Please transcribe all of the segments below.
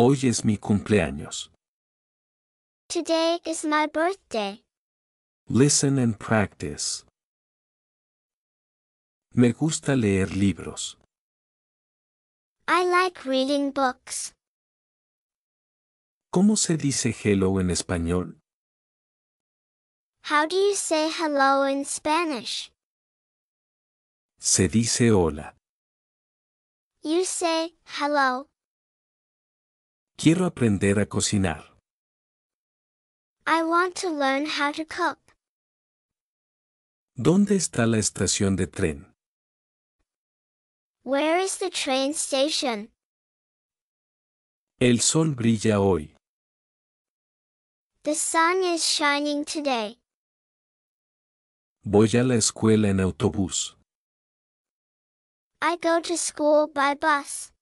Hoy es mi cumpleaños. Today is my birthday. Listen and practice. Me gusta leer libros. I like reading books. ¿Cómo se dice hello en español? How do you say hello in Spanish? Se dice hola. You say hello. Quiero aprender a cocinar. I want to learn how to cook. ¿Dónde está la estación de tren? Where is the train station? El sol brilla hoy. The sun is shining today. Voy a la escuela en autobús. I go to school by bus.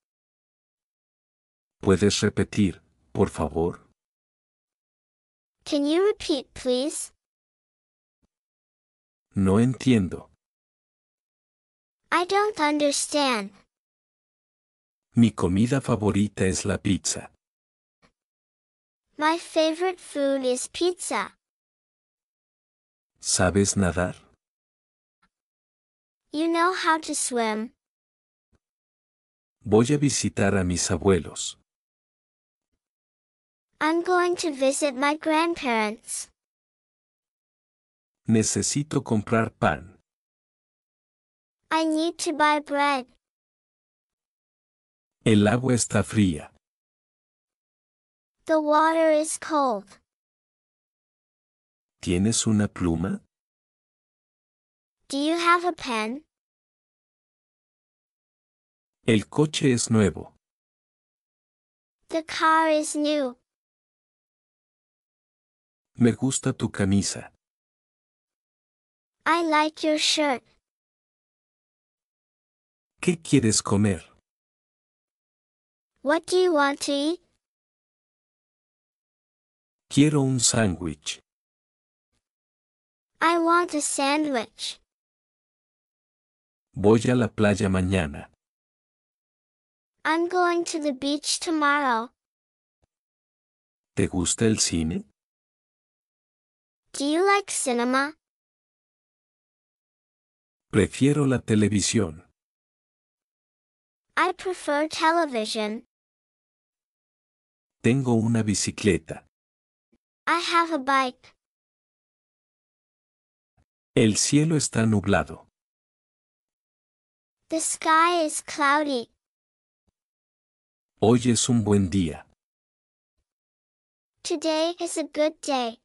¿Puedes repetir, por favor? Can you repeat, please? No entiendo. I don't understand. Mi comida favorita es la pizza. My favorite food is pizza. ¿Sabes nadar? You know how to swim. Voy a visitar a mis abuelos. I'm going to visit my grandparents. Necesito comprar pan. I need to buy bread. El agua está fría. The water is cold. ¿Tienes una pluma? Do you have a pen? El coche es nuevo. The car is new. Me gusta tu camisa. I like your shirt. ¿Qué quieres comer? What do you want to eat? Quiero un sándwich. I want a sandwich. Voy a la playa mañana. I'm going to the beach tomorrow. ¿Te gusta el cine? Do you like cinema? Prefiero la televisión. I prefer television. Tengo una bicicleta. I have a bike. El cielo está nublado. The sky is cloudy. Hoy es un buen día. Today is a good day.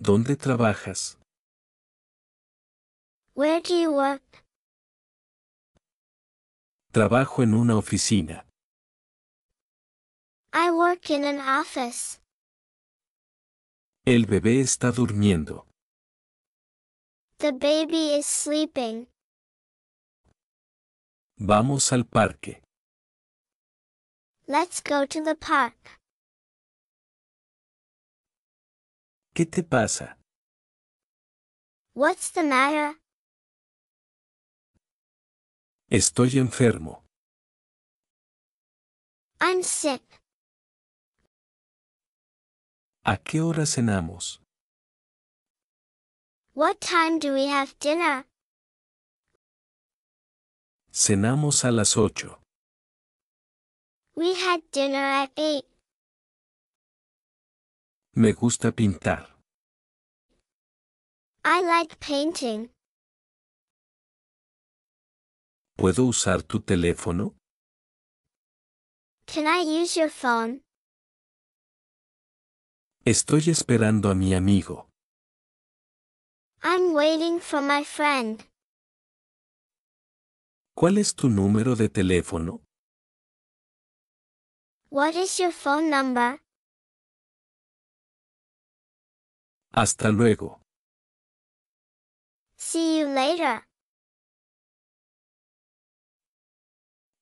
¿Dónde trabajas? Where do you work? Trabajo en una oficina. I work in an office. El bebé está durmiendo. The baby is sleeping. Vamos al parque. Let's go to the park. ¿Qué te pasa? What's the matter? Estoy enfermo. I'm sick. ¿A qué hora cenamos? What time do we have dinner? Cenamos a las ocho. We had dinner at eight. Me gusta pintar. I like painting. ¿Puedo usar tu teléfono? Can I use your phone? Estoy esperando a mi amigo. I'm waiting for my friend. ¿Cuál es tu número de teléfono? What is your phone number? Hasta luego. See you later.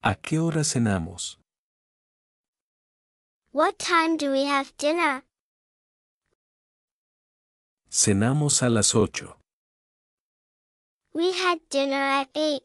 ¿A qué hora cenamos? What time do we have dinner? Cenamos a las ocho. We had dinner at eight.